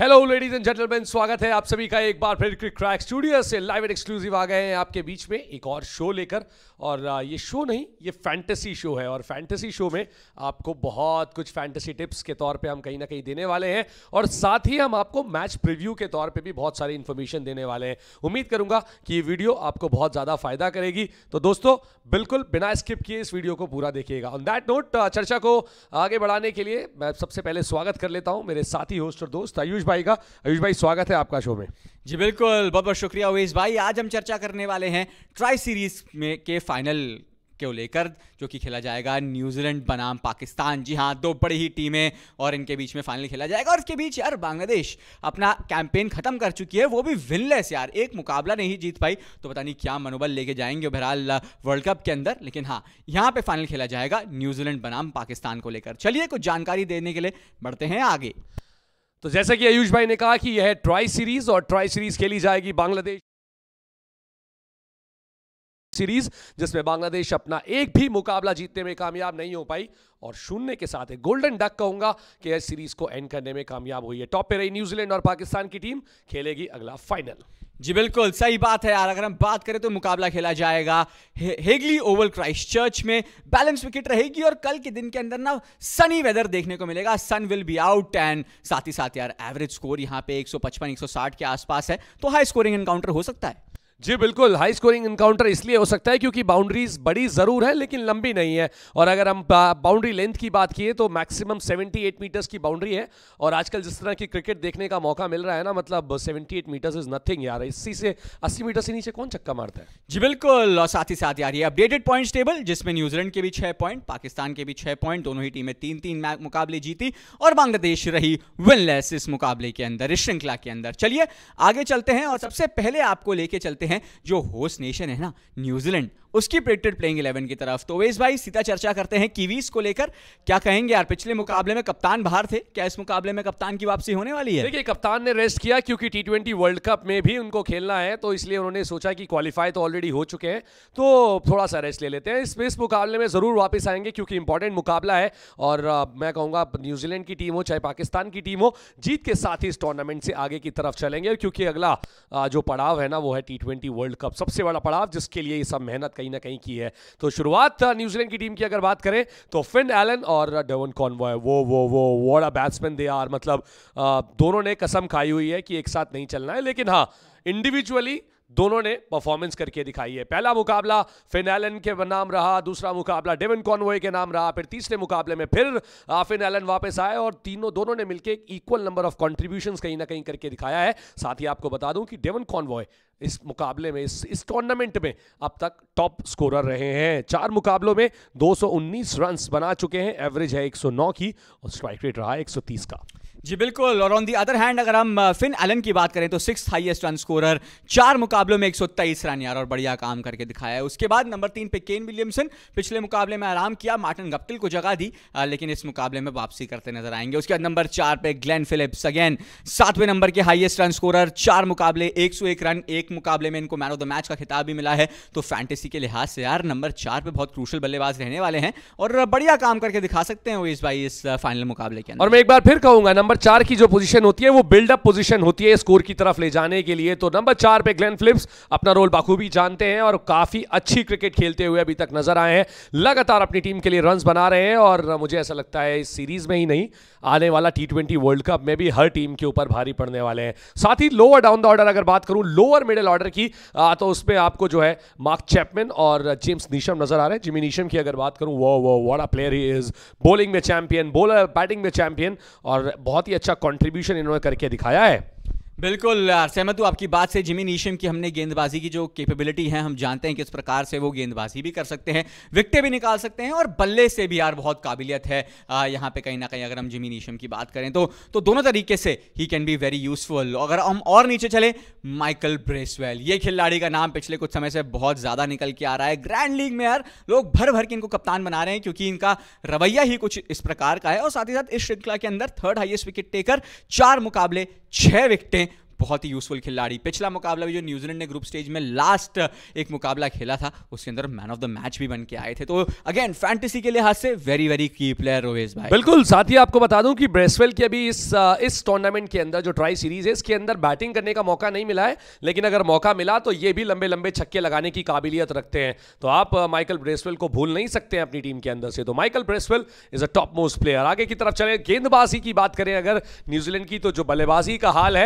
hello ladies and gentleman स्वागत है आप सभी का एक बार फिर क्रिक क्रैक स्टूडियो से लाइव एंड एक्सक्लूसिव आ गए हैं आपके बीच में एक और शो लेकर और ये शो नहीं ये फैंटेसी शो है और फैंटेसी शो में आपको बहुत कुछ फैंटेसी टिप्स के तौर पे हम कहीं ना कहीं देने वाले हैं और साथ ही हम आपको मैच प्रिव्यू के तौर पर भी बहुत सारी इन्फॉर्मेशन देने वाले हैं उम्मीद करूंगा कि ये वीडियो आपको बहुत ज़्यादा फायदा करेगी तो दोस्तों बिल्कुल बिना स्किप किए इस वीडियो को पूरा देखिएगा ऑन दैट नोट चर्चा को आगे बढ़ाने के लिए मैं सबसे पहले स्वागत कर लेता हूँ मेरे साथी होस्ट और दोस्त आयुष आयुष भाई का आयुष भाई स्वागत है आपका शो में जी बिल्कुल बहुत बहुत शुक्रिया अवेश भाई आज हम चर्चा करने वाले हैं ट्राई सीरीज में के फाइनल को लेकर जो कि खेला जाएगा न्यूजीलैंड बनाम पाकिस्तान जी हाँ दो बड़ी ही टीमें और इनके बीच में फाइनल खेला जाएगा और इसके बीच यार बांग्लादेश अपना कैंपेन खत्म कर चुकी है वो भी विनलेस यार एक मुकाबला नहीं जीत पाई तो पता नहीं क्या मनोबल लेके जाएंगे बहरहाल वर्ल्ड कप के अंदर लेकिन हाँ यहाँ पे फाइनल खेला जाएगा न्यूजीलैंड बनाम पाकिस्तान को लेकर चलिए कुछ जानकारी देने के लिए बढ़ते हैं आगे तो जैसा कि आयुष भाई ने कहा कि यह ट्राई सीरीज और ट्राई सीरीज खेली जाएगी बांग्लादेश सीरीज जिसमें बांग्लादेश अपना एक भी मुकाबला जीतने में कामयाब नहीं हो पाई और शून्य के साथ एक गोल्डन डक कहूंगा कि यह सीरीज को एंड करने में कामयाब हुई है टॉप पे रही न्यूजीलैंड और पाकिस्तान की टीम खेलेगी अगला फाइनल जी बिल्कुल सही बात है यार अगर हम बात करें तो मुकाबला खेला जाएगा हे, हेगली ओवल क्राइस्ट चर्च में बैलेंस विकेट रहेगी और कल के दिन के अंदर ना सनी वेदर देखने को मिलेगा sun will be out and साथ ही साथ यार एवरेज स्कोर यहाँ पे 155 160 के आसपास है तो हाई स्कोरिंग एनकाउंटर हो सकता है जी बिल्कुल हाई स्कोरिंग इनकाउंटर इसलिए हो सकता है क्योंकि बाउंड्रीज बड़ी ज़रूर है लेकिन लंबी नहीं है और अगर हम बाउंड्री लेंथ की बात किए तो मैक्सिमम 78 मीटर्स की बाउंड्री है और आजकल जिस तरह की क्रिकेट देखने का मौका मिल रहा है ना मतलब 78 मीटर्स इज नथिंग यार इसी से 80 मीटर से नीचे कौन चक्का मारता है जी बिल्कुल और साथ ही साथ यार ये अपडेटेड पॉइंट टेबल जिसमें न्यूजीलैंड के भी छह पॉइंट पाकिस्तान के भी छह पॉइंट दोनों ही टीमें तीन तीन मुकाबले जीती और बांग्लादेश रही विनलेस इस मुकाबले के अंदर इस श्रृंखला के अंदर चलिए आगे चलते हैं और सबसे पहले आपको लेके चलते हैं जो होस्ट नेशन है ना न्यूजीलैंड उसकी प्रेडिक्टेड प्लेइंग इलेवन की तरफ तो वेश भाई सीधा चर्चा करते हैं कीवीज को लेकर क्या कहेंगे यार पिछले मुकाबले में कप्तान बाहर थे क्या इस मुकाबले में कप्तान की वापसी होने वाली है देखिए कप्तान ने रेस्ट किया क्योंकि टी वर्ल्ड कप में भी उनको खेलना है तो इसलिए उन्होंने सोचा कि क्वालिफाई तो ऑलरेडी हो चुके हैं तो थोड़ा सा रेस्ट ले लेते हैं इस इस मुकाबले में ज़रूर वापस आएंगे क्योंकि इंपॉर्टेंट मुकाबला है और मैं कहूंगा न्यूजीलैंड की टीम हो चाहे पाकिस्तान की टीम हो जीत के साथ ही इस टूर्नामेंट से आगे की तरफ चलेंगे क्योंकि अगला जो पड़ाव है ना वो है टी वर्ल्ड कप सबसे बड़ा पड़ाव जिसके लिए ये सब मेहनत कहीं ना कहीं की है तो शुरुआत न्यूजीलैंड uh, की टीम की अगर बात करें तो फिन एलन और डेवन uh, कॉनवॉय वो वो वो वॉड बैट्समैन दे आर मतलब uh, दोनों ने कसम खाई हुई है कि एक साथ नहीं चलना है लेकिन हाँ इंडिविजुअली दोनों ने परफॉर्मेंस करके दिखाई है पहला मुकाबला फिन एलन के नाम रहा दूसरा मुकाबला डेविन कॉनवे के नाम रहा फिर तीसरे मुकाबले में फिर फिन एलन वापस आए और तीनों दोनों ने मिलकर इक्वल नंबर ऑफ कॉन्ट्रीब्यूशन कहीं ना कहीं करके दिखाया है साथ ही आपको बता दूं कि डेविन कॉनवॉय इस मुकाबले में इस इस टूर्नामेंट में अब तक टॉप स्कोरर रहे हैं चार मुकाबलों में 219 रन्स बना चुके हैं एवरेज है 109 की और स्ट्राइक रेट रहा है 130 का जी बिल्कुल और ऑन दी अदर हैंड अगर हम फिन एलन की बात करें तो सिक्स हाईएस्ट रन स्कोरर चार मुकाबलों में एक सौ तेईस रन यार और बढ़िया काम करके दिखाया है उसके बाद नंबर तीन पे केन विलियमसन पिछले मुकाबले में आराम किया मार्टिन गप्टिल को जगह दी लेकिन इस मुकाबले में वापसी करते नजर आएंगे उसके बाद नंबर चार पे ग्लैन फिलिप्स अगेन सातवें नंबर के हाइएस्ट रन स्कोरर चार मुकाबले एक सौ एक रन एक मुकाबले में इनको मैन ऑफ द मैच का खिताब भी मिला है तो फैंटेसी के लिहाज से यार नंबर चार पे बहुत क्रूशल बल्लेबाज रहने वाले हैं और बढ़िया काम करके दिखा सकते हैं वो इस भाई इस फाइनल मुकाबले के अंदर और मैं एक बार फिर कहूंगा नंबर नंबर चार की जो पोजीशन होती है वो बिल्डअप पोजीशन होती है स्कोर की तरफ ले जाने के लिए तो नंबर चार पे ग्लेन फिलिप्स अपना रोल बाखूबी जानते हैं और काफ़ी अच्छी क्रिकेट खेलते हुए अभी तक नजर आए हैं लगातार अपनी टीम के लिए रन बना रहे हैं और मुझे ऐसा लगता है इस सीरीज में ही नहीं आने वाला टी वर्ल्ड कप में भी हर टीम के ऊपर भारी पड़ने वाले हैं साथ ही लोअर डाउन द ऑर्डर अगर बात करूं लोअर मिडिल ऑर्डर की तो उसमें आपको जो है मार्क चैपमैन और जेम्स नीशम नजर आ रहे हैं जिमी नीशम की अगर बात करूं वो वो what player he is bowling में चैंपियन बोलर बैटिंग में चैंपियन और बहुत बहुत ही अच्छा कॉन्ट्रीब्यूशन इन्होंने करके दिखाया है बिल्कुल सहमत हूँ आपकी बात से जिमी नीशम की हमने गेंदबाजी की जो कैपेबिलिटी है हम जानते हैं किस प्रकार से वो गेंदबाजी भी कर सकते हैं विकटे भी निकाल सकते हैं और बल्ले से भी यार बहुत काबिलियत है यहाँ पे कहीं ना कहीं अगर हम जिमी नीशम की बात करें तो तो दोनों तरीके से ही कैन बी वेरी यूजफुल अगर हम और नीचे चले माइकल ब्रेसवेल ये खिलाड़ी का नाम पिछले कुछ समय से बहुत ज़्यादा निकल के आ रहा है ग्रैंड लीग में यार लोग भर भर के इनको कप्तान बना रहे हैं क्योंकि इनका रवैया ही कुछ इस प्रकार का है और साथ ही साथ इस श्रृंखला के अंदर थर्ड हाइएस्ट विकेट टेकर चार मुकाबले छः विकटें बहुत ही यूजफुल खिलाड़ी पिछला मुकाबला भी जो न्यूजीलैंड ने ग्रुप स्टेज में लास्ट एक मुकाबला खेला था उसके अंदर मैन ऑफ द मैच भी बन के आए थे तो अगेन फैंटेसी के लिहाज से वेरी वेरी की प्लेयर रोहेज भाई बिल्कुल साथ ही आपको बता दूं कि ब्रेसवेल की अभी इस इस टूर्नामेंट के अंदर जो ट्राई सीरीज है इसके अंदर बैटिंग करने का मौका नहीं मिला है लेकिन अगर मौका मिला तो ये भी लंबे लंबे छक्के लगाने की काबिलियत रखते हैं तो आप माइकल ब्रेसवेल को भूल नहीं सकते हैं अपनी टीम के अंदर से तो Michael Bracewell is a top most player आगे की तरफ चले गेंदबाजी की बात करें अगर न्यूजीलैंड की तो जो बल्लेबाजी का हाल है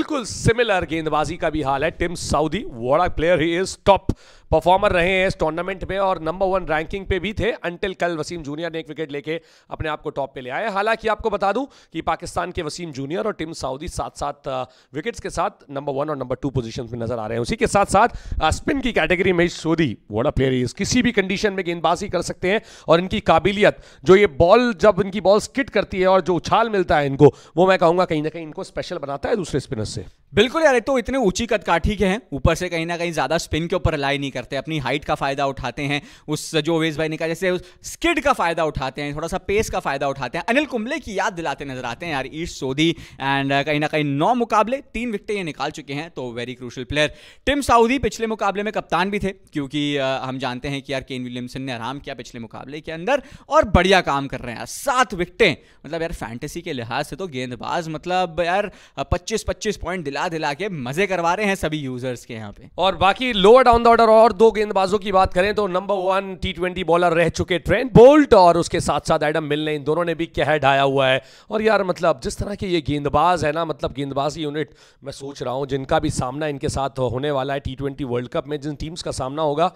बिल्कुल सिमिलर गेंदबाजी का भी हाल है Tim Southee what a player he is top performer रहे हैं इस टूर्नामेंट में और नंबर वन रैंकिंग पे भी थे अंटिल कल वसीम जूनियर ने एक विकेट लेके अपने आप को टॉप पे ले आए हालांकि आपको बता दूं कि पाकिस्तान के वसीम जूनियर और टीम साउदी साथ साथ विकेट्स के साथ नंबर वन और नंबर टू पोजिशन में नजर आ रहे हैं उसी के साथ साथ स्पिन की कैटेगरी में सोदी वोडा प्लेयर इस किसी भी कंडीशन में गेंदबाजी कर सकते हैं और इनकी काबिलियत जो ये बॉल जब इनकी बॉल स्किट करती है और जो उछाल मिलता है इनको वो मैं कहूँगा कहीं ना कहीं इनको स्पेशल बनाता है दूसरे स्पिनर से बिल्कुल यार तो इतने ऊंची कदकाठी के हैं ऊपर से कहीं ना कहीं ज्यादा स्पिन के ऊपर रिलाई नहीं करते अपनी हाइट का फायदा उठाते हैं उस जो वेज भाई ने कहा जैसे उस स्किड का फायदा उठाते हैं थोड़ा सा पेस का फायदा उठाते हैं अनिल कुंबले की याद दिलाते नजर आते हैं यार ईश सोधी एंड uh, कहीं ना कहीं नौ मुकाबले तीन विकटें ये निकाल चुके हैं तो very crucial player Tim Southee पिछले मुकाबले में कप्तान भी थे क्योंकि uh, हम जानते हैं कि यार केन विलियमसन ने आराम किया पिछले मुकाबले के अंदर और बढ़िया काम कर रहे हैं सात विकटें मतलब यार फैंटेसी के लिहाज से तो गेंदबाज मतलब यार पच्चीस पच्चीस पॉइंट दिला हिला दिला के मजे करवा रहे हैं सभी यूजर्स के यहाँ पे और बाकी लोअर डाउन द ऑर्डर और दो गेंदबाजों की बात करें तो number one T twenty bowler रह चुके ट्रेंड बोल्ट और उसके साथ साथ एडम मिल इन दोनों ने भी कह ढाया हुआ है और यार मतलब जिस तरह के ये गेंदबाज है ना मतलब गेंदबाजी यूनिट मैं सोच रहा हूँ जिनका भी सामना इनके साथ होने वाला है टी वर्ल्ड कप में जिन टीम्स का सामना होगा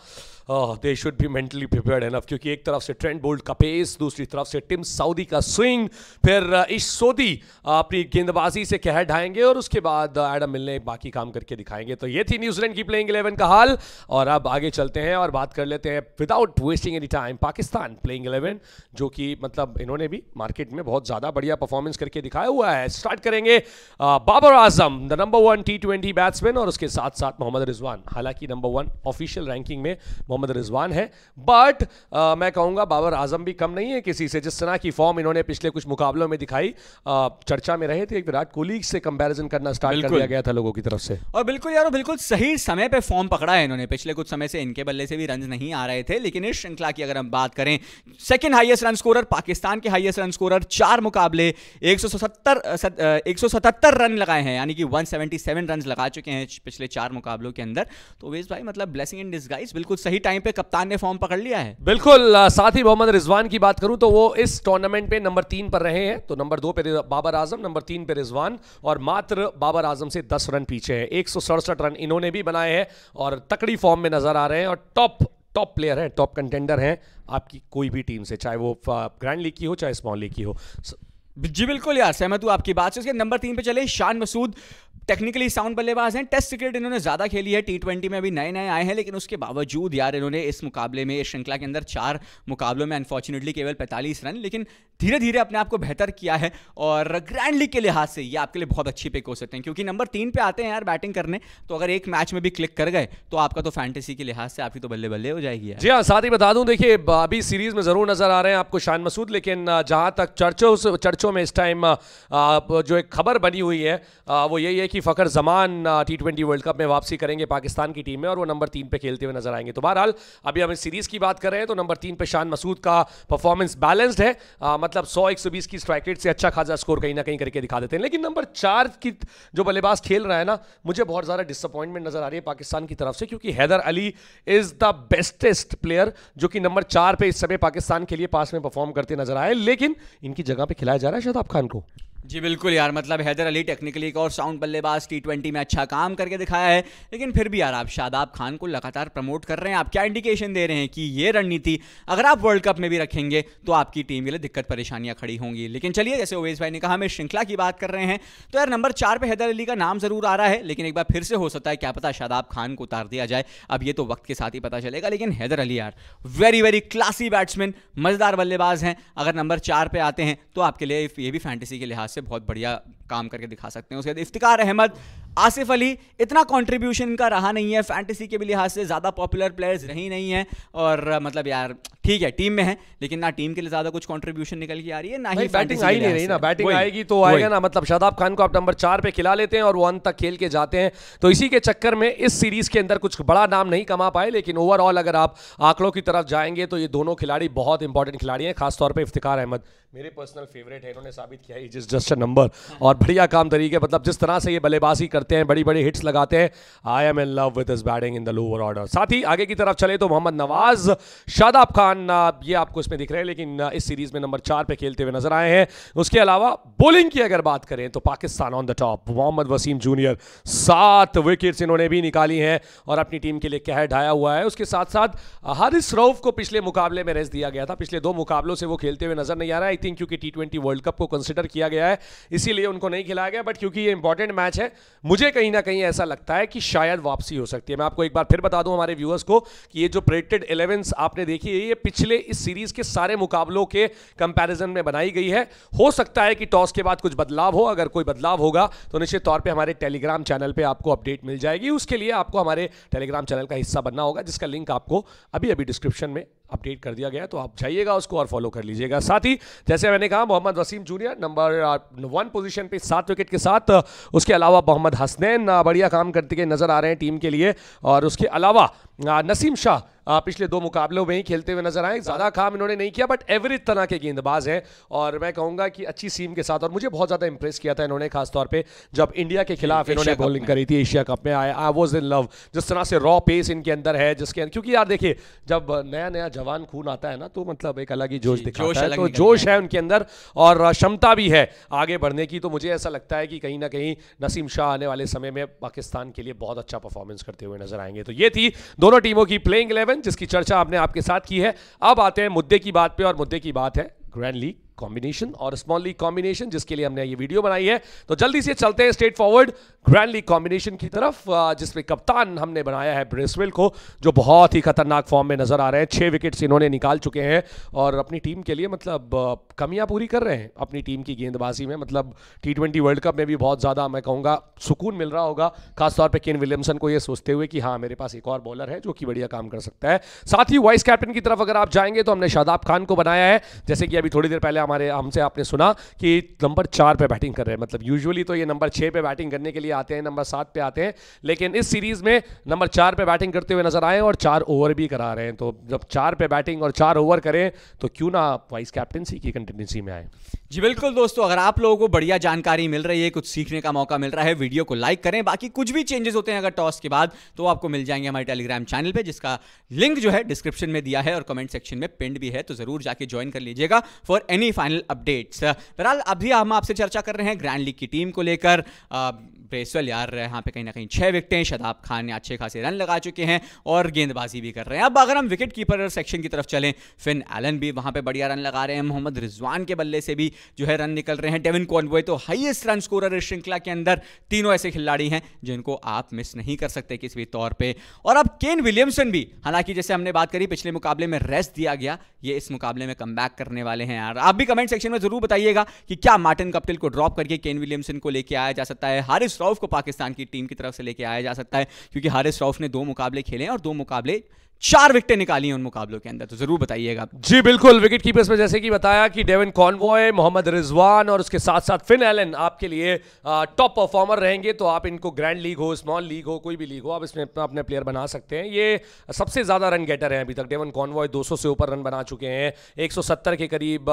they should be mentally prepare enough क्योंकि एक तरफ से ट्रेंड बोल्ट का पेस दूसरी तरफ से टिम सऊदी का स्विंग फिर इश सोदी अपनी गेंदबाजी से कह ढाएंगे और उसके बाद एडम मिलने बाकी काम करके दिखाएंगे तो ये थी न्यूजीलैंड की प्लेइंग इलेवन का हाल और अब आगे चलते हैं और बात कर लेते हैं without wasting any time Pakistan playing eleven जो कि मतलब इन्होंने भी मार्केट में बहुत ज़्यादा बढ़िया परफॉर्मेंस करके दिखाया हुआ है स्टार्ट करेंगे Babar Azam the number one T twenty batsman और उसके साथ साथ मोहम्मद रिजवान हालांकि नंबर वन ऑफिशियल रैंकिंग में मोहम्मद रिजवान है बट मैं कहूंगा बाबर आजम भी कम नहीं है किसी से जिस तरह की फॉर्म इन्होंने पिछले कुछ मुकाबलों में दिखाई चर्चा में रहे थे विराट कोहली से कंपैरिजन करना स्टार्ट कर दिया दिया गया था लोगों की तरफ से और बिल्कुल यार बिल्कुल सही समय पे फॉर्म पकड़ा है इन्होंने पिछले कुछ समय से इनके बल्ले से भी रन नहीं आ रहे थे लेकिन इस श्रृंखला की अगर हम बात करें second highest run score Pakistan के हाइएस्ट रन स्कोर चार मुकाबले एक सौ रन लगाए हैं यानी कि वन रन लगा चुके हैं पिछले चार मुकाबलों के अंदर तो वेज भाई मतलब ब्लेसिंग इन डिस्गाइज बिल्कुल सही टाइम पे कप्तान ने फॉर्म पकड़ लिया है बिल्कुल साथ ही मोहम्मद रिजवान की बात करूं तो वो इस टूर्नामेंट पे नंबर तीन पर रहे हैं तो नंबर दो पे बाबर आजम नंबर तीन पे रिजवान और मात्र बाबर आजम से दस रन पीछे है एक रन इन्होंने भी बनाए हैं और तकड़ी फॉर्म में नजर आ रहे हैं और टॉप टॉप प्लेयर है टॉप कंटेंडर हैं आपकी कोई भी टीम से चाहे वो ग्रैंड uh, लीग की हो चाहे स्मॉल लीग की हो जी बिल्कुल यार सहमत हूँ आपकी बात से उसके नंबर तीन पे चले शान मसूद टेक्निकली साउंड बल्लेबाज हैं टेस्ट क्रिकेट इन्होंने ज़्यादा खेली है टी ट्वेंटी में अभी नए नए आए हैं लेकिन उसके बावजूद यार इन्होंने इस मुकाबले में इस श्रृंखला के अंदर चार मुकाबलों में अनफॉर्चुनेटली केवल पैंतालीस रन लेकिन धीरे धीरे अपने आप को बेहतर किया है और ग्रैंड लीग के लिहाज से ये आपके लिए बहुत अच्छी पिक हो सकते हैं क्योंकि नंबर तीन पे आते हैं यार बैटिंग करने तो अगर एक मैच में भी क्लिक कर गए तो आपका तो फैंटेसी के लिहाज से आपकी तो बल्ले बल्ले हो जाएगी जी हाँ साथ ही बता दूं देखिए अभी सीरीज में जरूर नजर आ रहे हैं आपको शान मसूद लेकिन जहां तक चर्चों चर्चों में इस टाइम जो एक खबर बनी हुई है वो यही है कि Fakhar Zaman T twenty World Cup में वापसी करेंगे पाकिस्तान की टीम में और वो नंबर तीन पे खेलते हुए नजर आएंगे तो बहरहाल अभी हम इस सीरीज़ की बात कर रहे हैं तो नंबर तीन पे शान मसूद का परफॉर्मेंस बैलेंस्ड है आ, मतलब सौ एक सौ बीस की स्ट्राइक रेट से अच्छा खासा स्कोर कहीं ना कहीं करके दिखा देते हैं लेकिन नंबर चार की जो बल्लेबाज खेल रहा है ना मुझे बहुत ज़्यादा डिसअपॉइंटमेंट नज़र आ रही है पाकिस्तान की तरफ से क्योंकि Haider Ali is the bestest player जो कि नंबर चार पर इस समय पाकिस्तान के लिए पास में परफॉर्म करते नजर आए लेकिन इनकी जगह पर खिलाया जा रहा है शादाब खान को जी बिल्कुल यार मतलब हैदर अली टेक्निकली एक और साउंड बल्लेबाज टी ट्वेंटी में अच्छा काम करके दिखाया है लेकिन फिर भी यार आप शादाब खान को लगातार प्रमोट कर रहे हैं आप क्या इंडिकेशन दे रहे हैं कि ये रणनीति अगर आप वर्ल्ड कप में भी रखेंगे तो आपकी टीम के लिए दिक्कत परेशानियां खड़ी होंगी लेकिन चलिए जैसे ओवेश भाई ने कहा हमें श्रृंखला की बात कर रहे हैं तो यार नंबर चार पर हैदर अली का नाम जरूर आ रहा है लेकिन एक बार फिर से हो सकता है क्या पता शादाब खान को उतार दिया जाए अब ये तो वक्त के साथ ही पता चलेगा लेकिन हैदर अली यार वेरी वेरी क्लासी बैट्समैन मजेदार बल्लेबाज हैं अगर नंबर चार पर आते हैं तो आपके लिए ये भी फैंटेसी के लिहाज से बहुत बढ़िया काम करके दिखा सकते हैं उसके बाद इफ्तिकार अहमद आसिफ अली इतना कंट्रीब्यूशन का रहा नहीं है फैंटेसी के भी लिहाज से ज़्यादा पॉपुलर प्लेयर्स रही नहीं है और मतलब यार ठीक है टीम में है लेकिन ना टीम के लिए ज्यादा कुछ कॉन्ट्रीब्यूशन निकल के आ रही है ना ही बैटिंग आई नहीं रही ना बैटिंग आएगी तो आएगा ना मतलब शादाब खान को आप नंबर चार पे खिला लेते हैं और वो अंत तक खेल के जाते हैं तो इसी के चक्कर में इस सीरीज के अंदर कुछ बड़ा नाम नहीं कमा पाए लेकिन ओवरऑल अगर आप आंकड़ों की तरफ जाएंगे तो ये दोनों खिलाड़ी बहुत इंपॉर्टेंट खिलाड़ी हैं खासतौर पर इफ्तिकार अहमद मेरे पर्सनल फेवरेट है इन्होंने साबित किया है जिस जस्ट नंबर और बढ़िया काम तरीके मतलब जिस तरह से ये बल्लेबाजी करते हैं बड़ी बड़ी हिट्स लगाते हैं I am in love with batting in the lower order साथ ही आगे की तरफ चले तो मोहम्मद नवाज शादाब खान पाकिस्तान ये आपको इसमें दिख रहे हैं लेकिन इस सीरीज में नंबर चार पे खेलते हुए नजर आए हैं उसके अलावा बोलिंग की अगर बात करें तो Pakistan on the top Mohammad Waseem junior सात विकेट्स इन्होंने भी निकाली हैं और अपनी टीम के लिए कह ढाया हुआ है उसके साथ साथ हारिस रऊफ को पिछले मुकाबले में रेस्ट दिया गया था पिछले दो मुकाबलों से वो खेलते हुए नजर नहीं आ रहा आई थिंक क्योंकि टी वर्ल्ड कप को कंसिडर किया गया है इसीलिए उनको नहीं खिलाया गया बट क्योंकि ये इंपॉर्टेंट मैच है मुझे कहीं ना कहीं ऐसा लगता है कि शायद वापसी हो सकती है मैं आपको एक बार फिर बता दूं हमारे व्यूअर्स को कि ये जो प्रेडिक्टेड इलेवेंस आपने देखी है ये पिछले इस सीरीज के सारे मुकाबलों के कंपैरिजन में बनाई गई है हो सकता है कि टॉस के बाद कुछ बदलाव हो अगर कोई बदलाव होगा तो निश्चित तौर पर हमारे टेलीग्राम चैनल पर आपको अपडेट मिल जाएगी उसके लिए आपको हमारे टेलीग्राम चैनल का हिस्सा बनना होगा जिसका लिंक आपको अभी अभी डिस्क्रिप्शन में अपडेट कर दिया गया तो आप जाइएगा उसको और फॉलो कर लीजिएगा साथ ही जैसे मैंने कहा Mohammad Waseem junior number one position पे सात विकेट के साथ uh, उसके अलावा मोहम्मद हसनैन uh, बढ़िया काम करते हुए नज़र आ रहे हैं टीम के लिए और उसके अलावा uh, नसीम शाह पिछले दो मुकाबलों में ही खेलते हुए नजर आए ज़्यादा काम इन्होंने नहीं किया बट एवरेज तरह के गेंदबाज हैं और मैं कहूँगा कि अच्छी सीम के साथ और मुझे बहुत ज़्यादा इंप्रेस किया था इन्होंने खासतौर पर जब इंडिया के खिलाफ इन्होंने बॉलिंग करी थी एशिया कप में आया आई वॉज इन लव जिस तरह से रॉ पेस इनके अंदर है जिसके क्योंकि यार देखिए जब नया नया जवान खून आता है ना तो मतलब एक अलग ही जोश दिखाता जोश है तो जोश है उनके अंदर और क्षमता भी है आगे बढ़ने की तो मुझे ऐसा लगता है कि कहीं ना कहीं नसीम शाह आने वाले समय में पाकिस्तान के लिए बहुत अच्छा परफॉर्मेंस करते हुए नजर आएंगे तो ये थी दोनों टीमों की प्लेइंग इलेवन जिसकी चर्चा आपने आपके साथ की है अब आते हैं मुद्दे की बात पर और मुद्दे की बात है ग्रैंड लीग कॉम्बिनेशन और स्मॉल लीग कॉम्बिनेशन जिसके लिए हमने ये वीडियो बनाई है तो जल्दी से चलते हैं straight forward grand league combination की तरफ जिसमें कप्तान हमने बनाया है ब्रेसवेल को जो बहुत ही खतरनाक फॉर्म में नजर आ रहे हैं छह विकेट्स इन्होंने निकाल चुके हैं और अपनी टीम के लिए मतलब कमियां पूरी कर रहे हैं अपनी टीम की गेंदबाजी में मतलब टी ट्वेंटी वर्ल्ड कप में भी बहुत ज़्यादा मैं कहूँगा सुकून मिल रहा होगा खासतौर पर केन विलियमसन को यह सोचते हुए कि हाँ मेरे पास एक और बॉलर है जो कि बढ़िया काम कर सकता है साथ ही वाइस कैप्टन की तरफ अगर आप जाएंगे तो हमने शादाब खान को बनाया है जैसे कि अभी थोड़ी देर पहले हमारे हमसे आपने सुना कि नंबर चार पे बैटिंग कर रहे हैं मतलब यूजुअली तो ये नंबर छः पे बैटिंग करने के लिए आते हैं नंबर सात पे आते हैं लेकिन इस सीरीज में नंबर चार पे बैटिंग करते हुए नजर आए और चार ओवर भी करा रहे हैं तो जब चार पे बैटिंग और चार ओवर करें तो क्यों ना वाइस कैप्टनसी की कंटेंडेंसी में आए जी बिल्कुल दोस्तों अगर आप लोगों को बढ़िया जानकारी मिल रही है कुछ सीखने का मौका मिल रहा है वीडियो को लाइक करें बाकी कुछ भी चेंजेस होते हैं अगर टॉस के बाद तो आपको मिल जाएंगे हमारे टेलीग्राम चैनल पे जिसका लिंक जो है डिस्क्रिप्शन में दिया है और कमेंट सेक्शन में पिंड भी है तो जरूर जाके ज्वाइन कर लीजिएगा फॉर एनी फाइनल अपडेट्स बहरहाल अभी हम आपसे चर्चा कर रहे हैं ग्रैंड लीग की टीम को लेकर ब्रेसवेल यार रहे यहाँ पे कहीं ना कहीं छः विकटें शदाब खान ने अच्छे खासे रन लगा चुके हैं और गेंदबाजी भी कर रहे हैं अब अगर हम विकेट कीपर सेक्शन की तरफ चलें फिन एलन भी वहाँ पे बढ़िया रन लगा रहे हैं मोहम्मद रिजवान के बल्ले से भी जो है रन निकल रहे हैं डेविन कॉन्वॉय तो हाइएस्ट रन स्कोरर इस श्रृंखला के अंदर तीनों ऐसे खिलाड़ी हैं जिनको आप मिस नहीं कर सकते किसी भी तौर पर और अब केन विलियमसन भी हालांकि जैसे हमने बात करी पिछले मुकाबले में रेस्ट दिया गया ये इस मुकाबले में कम करने वाले हैं यार आप भी कमेंट सेक्शन में जरूर बताइएगा कि क्या मार्टिन कप्टिल को ड्रॉप करके केन विलियमसन को लेके आया जा सकता है हारिस हारिस को पाकिस्तान की टीम की तरफ से लेके आया जा सकता है क्योंकि हारिस रॉफ ने दो मुकाबले खेले हैं और दो मुकाबले चार विकेटें निकाली हैं उन मुकाबलों के अंदर तो जरूर बताइएगा जी बिल्कुल विकेट कीपर्स में जैसे कि बताया कि डेविन कॉनवॉय मोहम्मद रिजवान और उसके साथ साथ फिन एलन आपके लिए टॉप परफॉर्मर रहेंगे तो आप इनको ग्रैंड लीग हो स्मॉल लीग हो कोई भी लीग हो आप इसमें अपना अपने प्लेयर बना सकते हैं ये सबसे ज़्यादा रन गेटर हैं अभी तक डेवन कॉन्वॉय दो से ऊपर रन बना चुके हैं एक के करीब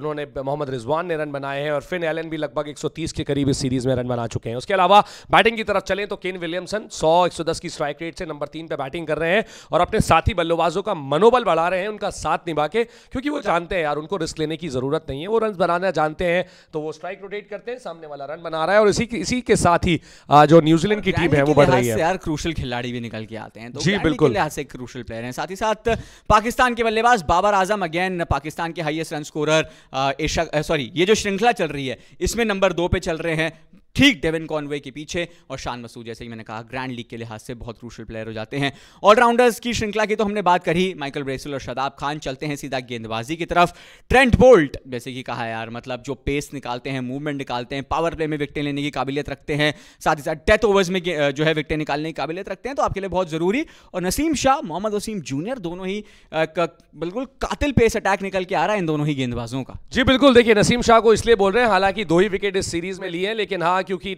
उन्होंने मोहम्मद रिजवान ने रन बनाए हैं और फिन एलन भी लगभग एक के करीब इस सीरीज़ में रन बना चुके हैं उसके अलावा बैटिंग की तरफ चलें तो केन विलियमसन सौ एक की स्ट्राइक रेट से नंबर तीन पर बैटिंग कर रहे हैं और अपने साथी बल्लेबाजों का मनोबल बढ़ा रहे हैं उनका साथ निभा के क्योंकि वो जानते हैं यार उनको रिस्क लेने की ज़रूरत नहीं है वो रन बनाना जानते हैं तो वो स्ट्राइक रोटेट करते हैं सामने वाला रन बना रहा है और इसी इसी के साथ ही जो न्यूजीलैंड की टीम है वो बढ़ रही है यार क्रूशल खिलाड़ी भी निकल के आते हैं तो जी बिल्कुल लिहाज से क्रूशल प्लेयर है साथ ही साथ पाकिस्तान के बल्लेबाज बाबर आजम अगेन पाकिस्तान के highest run score Asia sorry ये जो श्रृंखला चल रही है इसमें नंबर दो पे चल रहे हैं ठीक डेविन कॉनवे के पीछे और शान मसूद जैसे ही मैंने कहा ग्रैंड लीग के लिहाज से बहुत क्रूशल प्लेयर हो जाते हैं ऑलराउंडर्स की श्रृंखला की तो हमने बात करी माइकल ब्रेसल और शदाब खान चलते हैं सीधा गेंदबाजी की तरफ ट्रेंट बोल्ट जैसे कि कहा यार मतलब जो पेस निकालते हैं मूवमेंट निकालते हैं पावर प्ले में विकटें लेने की काबिलियत रखते हैं साथ ही साथ डेथ ओवर्स में जो है विकटें निकालने की काबिलियत रखते हैं तो आपके लिए बहुत ज़रूरी और नसीम शाह मोहम्मद वसीम जूनियर दोनों ही बिल्कुल कातिल पेस अटैक निकल के आ रहा है इन दोनों ही गेंदबाजों का जी बिल्कुल देखिए नसीम शाह को इसलिए बोल रहे हैं हालांकि दो ही विकेट इस सीरीज में लिए हैं लेकिन हाँ क्योंकि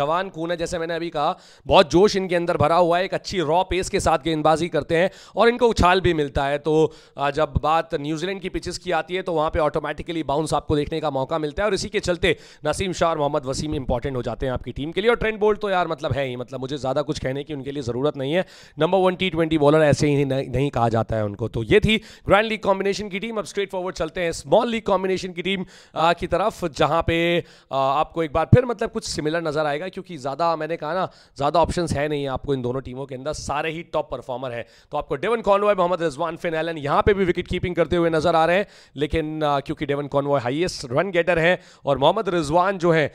जवान कून है जैसे मैंने अभी कहा बहुत जोश इनके अंदर भरा हुआ है एक अच्छी रॉ पेस के साथ गेंदबाजी करते हैं और इनको उछाल भी मिलता है तो जब बात न्यूजीलैंड की पिचेस की आती है तो वहां पर ऑटोमेटिकली बाउंस आपको देखने का मौका मिलता है और इसी के चलते नसीम शाह और मोहम्मद वसीम इंपॉर्टेंट हो जाते हैं आपकी टीम के लिए और ट्रेंड बोल्ट तो यार मतलब है ही मतलब मुझे ज़्यादा कुछ कहने की उनके लिए ज़रूरत नहीं है number one T twenty bowler ऐसे ही नहीं, कहा जाता है उनको तो ये थी ग्रैंड लीग कॉम्बिनेशन की टीम अब स्ट्रेट फॉरवर्ड चलते हैं स्मॉल लीग कॉम्बिनेशन की टीम की तरफ जहां पे आपको एक बार फिर मतलब कुछ सिमिलर नज़र आएगा क्योंकि ज़्यादा मैंने कहा ना ज़्यादा ऑप्शन है नहीं आपको इन दोनों टीमों के अंदर सारे ही टॉप परफॉर्मर है तो आपको Devon Conway Mohammad Rizwan Finn Allen यहां पर भी विकेट कीपिंग करते हुए नजर आ रहे हैं लेकिन क्योंकि Devon Conway highest run getter है और मोहम्मद रिजवान जो है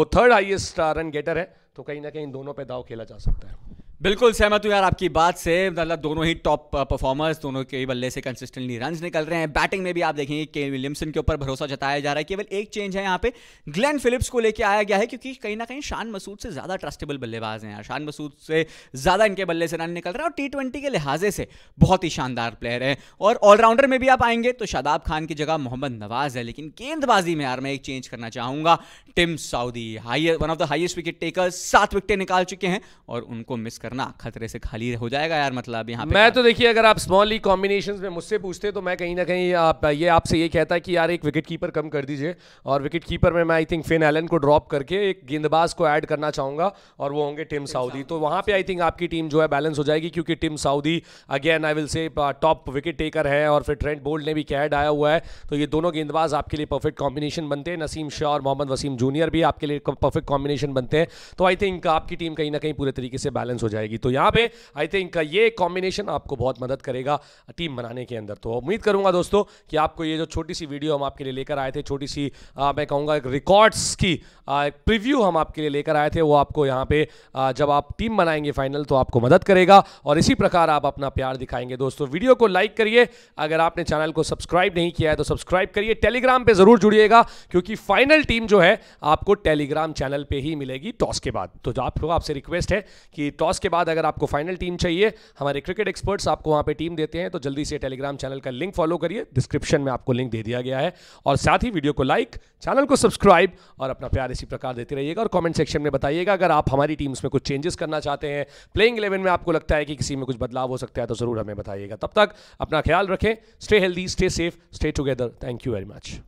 वो थर्ड हाइएस्ट रन गेटर है तो कहीं ना कहीं दोनों पे दाव खेला जा सकता है बिल्कुल सहमत हूँ यार आपकी बात से मतलब दोनों ही टॉप परफॉर्मर्स uh, दोनों के बल्ले से कंसिस्टेंटली रन निकल रहे हैं बैटिंग में भी आप देखेंगे के विलियमसन के ऊपर भरोसा जताया जा रहा है केवल एक चेंज है यहाँ पे ग्लेन फिलिप्स को लेके आया गया है क्योंकि कहीं ना कहीं शान मसूद से ज़्यादा ट्रस्टेबल बल्लेबाज हैं यार शान मसूद से ज़्यादा इनके बल्ले से रन निकल रहा है और टी के लिहाजे से बहुत ही शानदार प्लेयर है और ऑलराउंडर में भी आप आएंगे तो शादाब खान की जगह मोहम्मद नवाज है लेकिन गेंदबाजी में यार मैं एक चेंज करना चाहूँगा Tim Southee high one of the highest wicket taker सात विकेटें निकाल चुके हैं और उनको मिस कर करना खतरे से खाली हो जाएगा यार मतलब यहाँ पे मैं तो देखिए अगर आप स्मॉल लीग कॉम्बिनेशन में मुझसे पूछते तो मैं कहीं ना कहीं आप ये आपसे ये कहता है कि यार एक विकेट कीपर कम कर दीजिए और विकेट कीपर में मैं आई थिंक फिन एलन को ड्रॉप करके एक गेंदबाज को ऐड करना चाहूंगा और वो होंगे टिम साउदी तो वहाँ पे आई थिंक आपकी टीम जो है बैलेंस हो जाएगी क्योंकि Tim Southee again I will say top wicket taker है और फिर ट्रेंट बोल्ड ने भी कैड आया हुआ है तो ये दोनों गेंदबाज आपके लिए परफेक्ट कॉम्बिनेशन बनते हैं नसीम शाह और मोहम्मद वसीम जूनियर भी आपके लिए परफेक्ट कॉम्बिनेशन बनते हैं तो आई थिंक आपकी टीम कहीं ना कहीं पूरे तरीके से बैलेंस हो जाएगी जाएगी तो यहाँ पे आई थिंक ये कॉम्बिनेशन आपको बहुत मदद करेगा टीम बनाने के अंदर तो उम्मीद करूंगा दोस्तों कि आपको ये जो छोटी सी वीडियो हम आपके लिए लेकर आए थे छोटी सी आ, मैं कहूँगा रिकॉर्ड्स की आ, प्रिव्यू हम आपके लिए लेकर आए थे वो आपको यहाँ पे आ, जब आप टीम बनाएंगे फाइनल तो आपको मदद करेगा और इसी प्रकार आप अपना प्यार दिखाएंगे दोस्तों वीडियो को लाइक करिए अगर आपने चैनल को सब्सक्राइब नहीं किया है तो सब्सक्राइब करिए टेलीग्राम पर ज़रूर जुड़िएगा क्योंकि फाइनल टीम जो है आपको टेलीग्राम चैनल पर ही मिलेगी टॉस के बाद तो आपको आपसे रिक्वेस्ट है कि टॉस के बाद अगर आपको फाइनल टीम चाहिए हमारे क्रिकेट एक्सपर्ट्स आपको वहां पे टीम देते हैं तो जल्दी से टेलीग्राम चैनल का लिंक फॉलो करिए डिस्क्रिप्शन में आपको लिंक दे दिया गया है और साथ ही वीडियो को लाइक चैनल को सब्सक्राइब और अपना प्यार इसी प्रकार देते रहिएगा और कॉमेंट सेक्शन में बताइएगा अगर आप हमारी टीम में कुछ चेंजेस करना चाहते हैं प्लेइंग इलेवन में आपको लगता है कि किसी में कुछ बदलाव हो सकता है तो ज़रूर हमें बताइएगा तब तक अपना ख्याल रखें stay healthy stay safe stay together thank you very much